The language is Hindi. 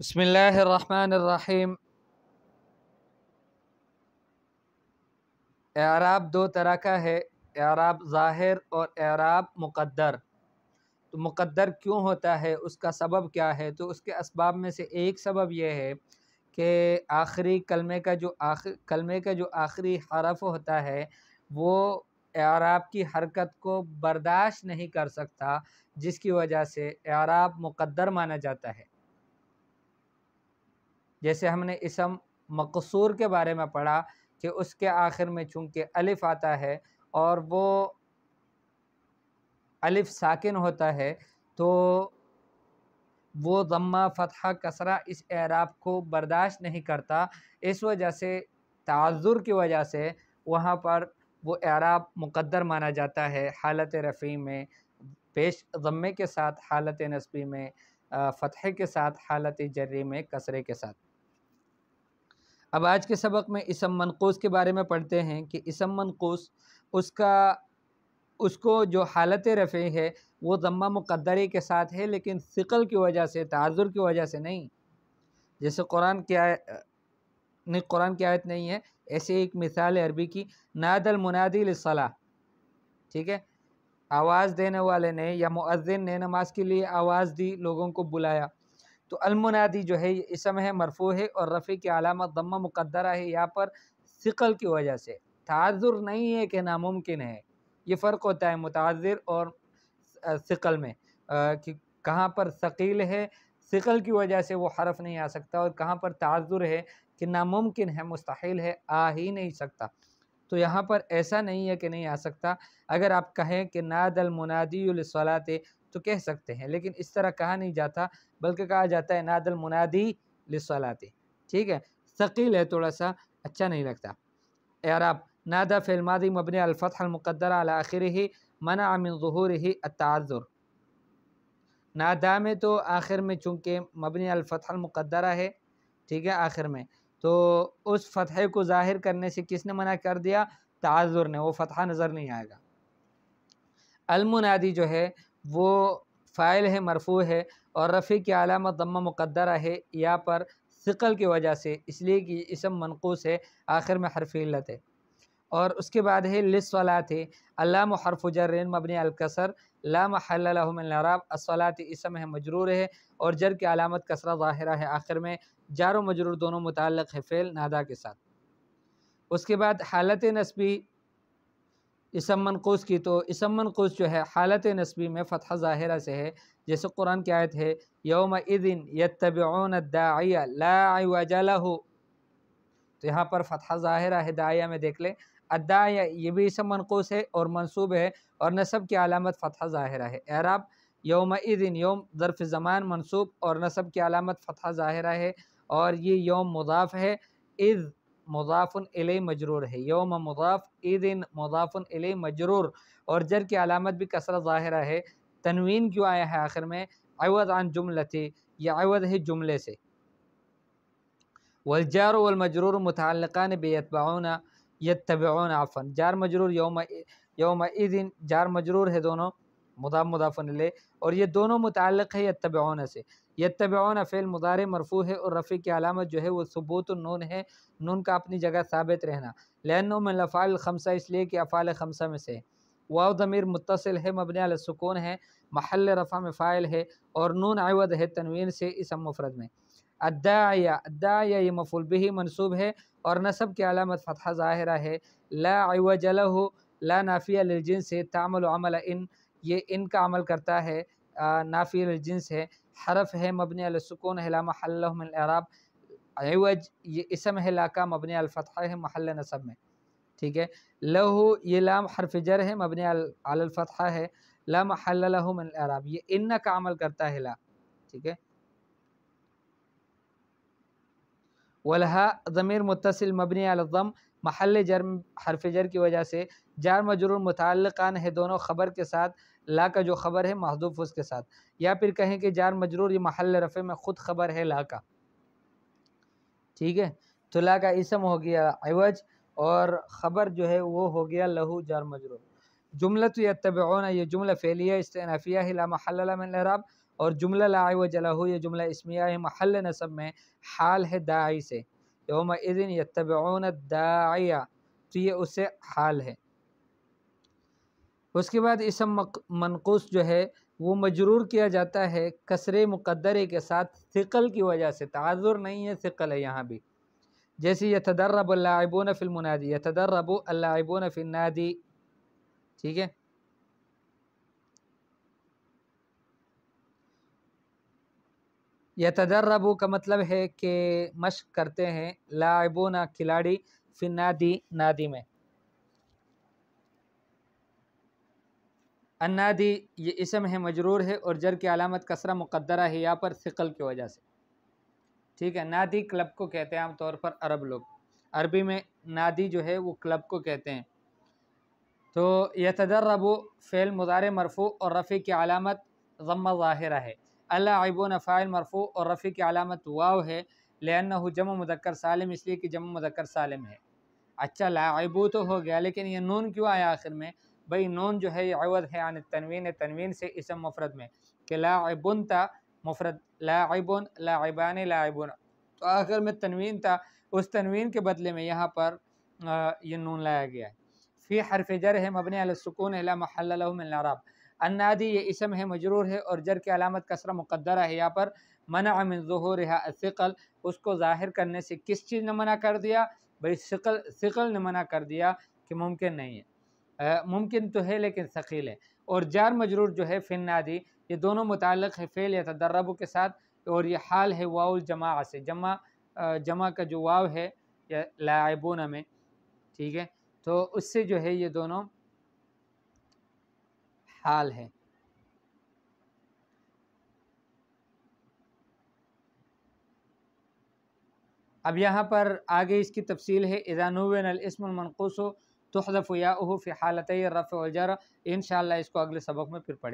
बसमीम एराब दो तरह का है एराब ज़ाहिर और एराब मुकद्दर तो मुकद्दर क्यों होता है उसका सबब क्या है तो उसके इसबाब में से एक सबब यह है कि आखिरी कलमे का जो आखिर कलमे का जो आखिरी हरफ होता है वो एराब की हरकत को बर्दाश्त नहीं कर सकता जिसकी वजह से एराब मुकद्दर माना जाता है जैसे हमने इसम मकसूर के बारे में पढ़ा कि उसके आखिर में चूँकि अलिफ़ आता है और वो अलिफ़ साकिन होता है तो वो दम्मा फ़तहा कसरा इस एराब को बर्दाश्त नहीं करता इस वजह से ताजुर की वजह से वहाँ पर वो एराब मुकद्दर माना जाता है हालत रफ़ी में पेश ज़म्मे के साथ हालत नस्बी में फ़तह के साथ हालत जर्री में कसरे के साथ अब आज के सबक में इसम मनकोस के बारे में पढ़ते हैं कि इसम मनकोस उसका उसको जो हालत रफ़े है वो ज़म्मा मुकद्दरे के साथ है लेकिन सिकल की वजह से ताजुर की वजह से नहीं जैसे कुरान की आयत नहीं कुरान की आयत नहीं है ऐसे एक मिसाल है अरबी की नादल मुनादिल सलाह ठीक है आवाज़ देने वाले ने या मुअज़िन ने नमाज के लिए आवाज़ दी लोगों को बुलाया तो अलमुनादी जो है इसम है मरफो है और रफ़ी की अलामत दम्मा मुकद्दरा है यहाँ पर सिकल की वजह से ताजुर नहीं है कि नामुमकिन है ये फ़र्क होता है मुताजिर और सिकल में आ, कि कहाँ पर शकील है सिकल की वजह से वो हरफ नहीं आ सकता और कहाँ पर ताजुर है कि नामुमकिन है मुस्तहिल है आ ही नहीं सकता तो यहाँ पर ऐसा नहीं है कि नहीं आ सकता अगर आप कहें कि नादल मुनादीसलात तो कह सकते हैं लेकिन इस तरह कहा नहीं जाता बल्कि कहा जाता है नादल मुनादी लसलाती ठीक है शकील है थोड़ा सा अच्छा नहीं लगता एराब नादा फिल्मादी मबन अलफ़तमक़दर आखिर ही मना आमिन ظहूर ही अताज़ुर नादा में तो आखिर में चूँकि मबन अलफ़तमक़दरा है ठीक है आखिर में तो उस फतह को ज़ाहिर करने से किसने मना कर दिया ताजुर ने वो फतह नज़र नहीं आएगा अलमुनादी जो है वो फ़ाइल है मरफू है और रफ़ी की आलामत दम्मा मुकद्दरा है या पर सिकल की वजह से इसलिए कि इसम मनकूस है आखिर में हरफीलत है और उसके बाद है लिस है अल्लाम हरफ जर मबनी अलकसर लाम हल्लाब असलात इसम है मजरूर है और जर की आलामत कसरा ज़ाहिर है आखिर में जार मजरूर दोनों मुतल है फ़ेल नादा के साथ उसके बाद हालत नस्बी इसम मनकूस की तो इसम मनकूस जो है हालत नस्बी में फ़तह ज़ाहरा से है जैसे कुरान की आयत है योम इदिन यतबन तो यहाँ पर फ़तह ज़ाहरा है दाया में देख लें अदाया ये भी इसम मनकूस है और मनसूब है और नसब की अलामत फ़तह ज़ाहरा है एराब योम इदिन योम दरफ ज़मान मनसूब और नसब की अलामत फ़तह ज़ाहरा है और ये योम मुदाफ़ है इज़ मुदाफ़न इले मजरूर है योम मुदाफ़ ईदिन मुदाफ़न इले मजरूर और जर की अलामत भी कसरत ज़ाहिर है तनवीन क्यों आया है आखिर में अवध आन जुमलती या अवध है जुमले से वलजार वलमजरूर मुतलकान बेतबाउना यतबाउन आफन जार मजरूर योम योम दिन जार मजरूर है दोनों मुदाफ़ मुदाफ़न ले और ये दोनों मुतल है यतबाउन से यतबौन फ़िल मुदारे मरफू है और रफ़ी की अलामत जो है वो सबूत नून है नून का अपनी जगह साबित रहना लैनों में लफ़ाल खमसा इसलिए कि अफ़ाल खमसा में से वाव ज़मीर मुतसिल है मबन सुकून है महल रफ़ा में फ़ाइल है और नून आवद है तनवीन से इस मुफरद में अद्दाया अद्दाया ये मफुल भी मनसूब है और नसब की अलामत फ़तः ज़ाहरा है ला आवजल हो ला नाफिया लजिन से तामल अमल इन ये इनका अमल करता है नाफिया लजिन है हरफ है मबन अलसकून है लामहराब एवज ये इसम है लाका मबन अलफ़ा है महल नसब में ठीक है लहू ये लाम हरफ जर है मबन अलफ़ा है लाम लामहराब ये इन का अमल करता है ला ठीक है वलहा ज़मीर मुतसिल मबनी अलम महल जर्म हरफ जर की वजह से जार मजरूर मुतकान है दोनों खबर के साथ ला का जो खबर है महदूफ उसके साथ या फिर कहें कि जार मजरूर ये महल रफ़े में ख़ुद खबर है ला का ठीक है तो ला का इसम हो गया अवज और ख़बर जो है वो हो गया लहू जार मजरूर जुमला तो यतबोना ये जुमला फ़ैलिया इसफिया ला महलराब और जुमला ला वजह ये जुमला इसमिया महल नसब में हाल है दाई से योम दिन यतबौन दाया तो ये उससे हाल है उसके बाद इसम मनकूस जो है वो मजरूर किया जाता है कसरे मुकदरे के साथ सिकल की वजह से ताजुर नहीं है सिकल है यहाँ भी जैसे यतदर्रबुल्लाबन फ़िलमनादी यतदर्रबुल्लाबन फ़िलनादी ठीक है यह तदर्रबू का मतलब है कि मश्क करते हैं लाइबोना खिलाड़ी फिर नादी नादी में अन्नादी ये इसम है मजरूर है और जर की अलामत कसरा मुकद्दरा है यहाँ पर सिकल की वजह से ठीक है नादी क्लब को कहते हैं आमतौर पर अरब लोग अरबी में नादी जो है वो क्लब को कहते हैं तो यह तदर्रबू फ़ेल मुदार मरफू और रफ़ी की अलामत ज़म्मा ज़ाहिरा है अल्लाबन फ़ाइल मरफ़ू और रफ़ी की अलामत वाव है लेन जम मदक्कर सालम इसलिए कि जम मदक्कर सालम है अच्छा लाइबू तो हो गया लेकिन ये नून क्यों आया आखिर में भाई नून जो है ये अवध है आन तनवीन तनवीन से इसम मुफरत में कि लाइबुन था मुफरत लाइबुन लाइबान लाइबुन तो आखिर में तनवीन था उस तनवीन के बदले में यहाँ पर ये यह नून लाया गया है फ़ी हरफ जर है मबन अलसकून अला महल अन्नादी ये इसम है मजरूर है और जर के अलामत कसरा मुकदरा है यहाँ पर मना मिन रहा सिकल उसको ज़ाहिर करने से किस चीज़ ने मना कर दिया भाई सिकल सिकल ने मना कर दिया कि मुमकिन नहीं है मुमकिन तो है लेकिन शकील है और जार मजरूर जो है नादी ये दोनों मुतल है फ़ेल या तदरबू के साथ और ये हाल है वाउल जमा से जमा जमा का जो वाव है या लाइबोना में ठीक है तो उससे जो है ये दोनों हाल है अब यहाँ पर आगे इसकी तफसील है तो तहदफ़ या फ़ि हालत रफ़ वजर इन इसको अगले सबक में फिर पढ़े